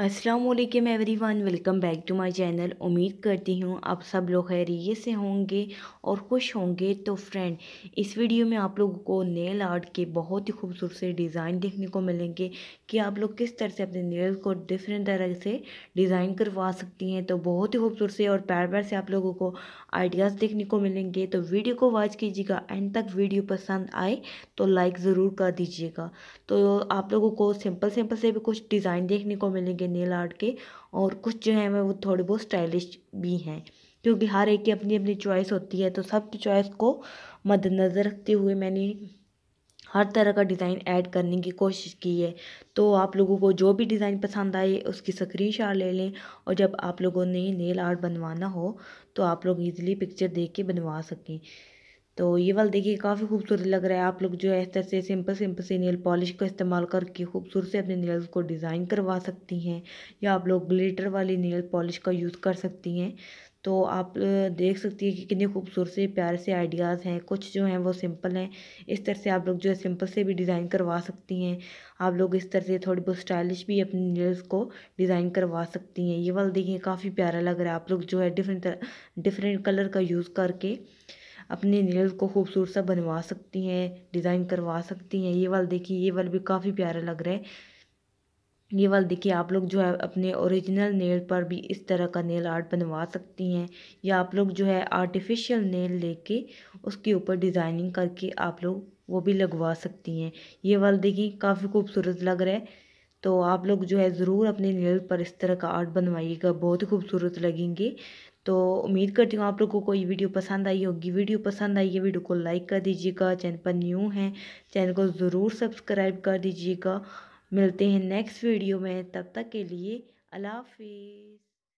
अस्सलाम वालेकुम everyone welcome back to my channel उम्मीद करती हूँ आप सब लोग खैरियत से होंगे और खुश होंगे तो फ्रेंड इस वीडियो में आप लोगों को नेल आर्ट के बहुत ही खूबसूरत से डिज़ाइन देखने को मिलेंगे कि आप लोग किस तरह से अपने नेल को डिफरेंट तरह से डिज़ाइन करवा सकती हैं तो बहुत ही खूबसूरत से और पैर पैर से आप लोगों को आइडियाज़ देखने को मिलेंगे तो वीडियो को वॉच कीजिएगा एंड तक वीडियो पसंद आए तो लाइक ज़रूर कर दीजिएगा तो आप लोगों को सिंपल सिंपल से भी कुछ डिज़ाइन देखने को मिलेंगे के नेल आर्ट के और कुछ जो हैं मैं वो थोड़े बहुत स्टाइलिश भी हैं क्योंकि हर एक की अपनी अपनी चॉइस होती है तो की चॉइस को मद्देनज़र रखते हुए मैंने हर तरह का डिज़ाइन ऐड करने की कोशिश की है तो आप लोगों को जो भी डिज़ाइन पसंद आए उसकी शॉट ले लें और जब आप लोगों ने नेल आर्ट बनवाना हो तो आप लोग इजीली पिक्चर देख के बनवा सकें तो ये वाला देखिए काफ़ी खूबसूरत लग रहा है आप लोग जो है इस तरह से सिंपल सिंपल से नेल पॉलिश का इस्तेमाल करके खूबसूरत से अपने नेल्स को डिज़ाइन करवा सकती हैं या आप लोग ग्लिटर वाली नेल पॉलिश का यूज़ कर सकती हैं तो आप देख सकती है कि कितने खूबसूरत से प्यारे से आइडियाज़ हैं कुछ जो हैं वो सिंपल हैं इस तरह से आप लोग जो है सिंपल से भी डिज़ाइन करवा सकती हैं आप लोग इस तरह से थोड़ी बहुत स्टाइलिश भी अपनी नेल्स को डिज़ाइन करवा सकती हैं ये वाला देखिए काफ़ी प्यारा लग रहा है आप लोग जो है डिफरेंट डिफरेंट कलर का यूज़ करके अपने नेल्स को खूबसूरत सा बनवा सकती हैं डिज़ाइन करवा सकती हैं ये वाला देखिए ये वाला भी काफ़ी प्यारा लग रहा है ये वाला देखिए आप लोग जो है अपने ओरिजिनल नेल पर भी इस तरह का नेल आर्ट बनवा सकती हैं या आप लोग जो है आर्टिफिशियल नेल लेके उसके ऊपर डिज़ाइनिंग करके आप लोग वो भी लगवा सकती हैं ये वाला देखिए काफ़ी खूबसूरत लग रहा है तो आप लोग जो है ज़रूर अपने नील पर इस तरह का आर्ट बनवाइएगा बहुत ही खूबसूरत लगेंगे तो उम्मीद करती हूँ आप लोगों को ये वीडियो पसंद आई होगी वीडियो पसंद आई है वीडियो को लाइक कर दीजिएगा चैनल पर न्यू है चैनल को ज़रूर सब्सक्राइब कर दीजिएगा मिलते हैं नेक्स्ट वीडियो में तब तक के लिए अल्लाह